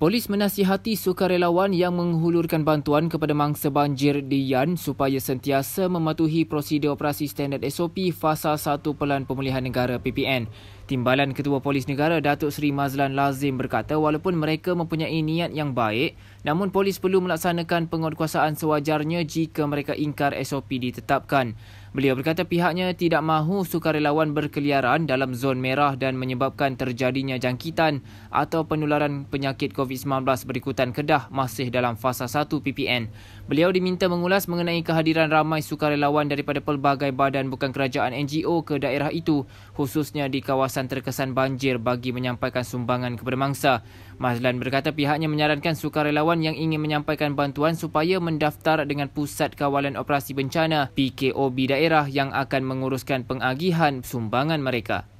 Polis menasihati sukarelawan yang menghulurkan bantuan kepada mangsa banjir di Yan supaya sentiasa mematuhi prosedur operasi standard SOP Fasa 1 Pelan Pemulihan Negara PPN. Timbalan Ketua Polis Negara Datuk Seri Mazlan Lazim berkata walaupun mereka mempunyai niat yang baik, Namun polis perlu melaksanakan penguatkuasaan sewajarnya jika mereka ingkar SOP ditetapkan. Beliau berkata pihaknya tidak mahu sukarelawan berkeliaran dalam zon merah dan menyebabkan terjadinya jangkitan atau penularan penyakit COVID-19 berikutan Kedah masih dalam fasa 1 PPN. Beliau diminta mengulas mengenai kehadiran ramai sukarelawan daripada pelbagai badan bukan kerajaan NGO ke daerah itu khususnya di kawasan terkesan banjir bagi menyampaikan sumbangan kepada mangsa. Mazlan berkata pihaknya menyarankan sukarelawan kawan yang ingin menyampaikan bantuan supaya mendaftar dengan Pusat Kawalan Operasi Bencana PKOB daerah yang akan menguruskan pengagihan sumbangan mereka.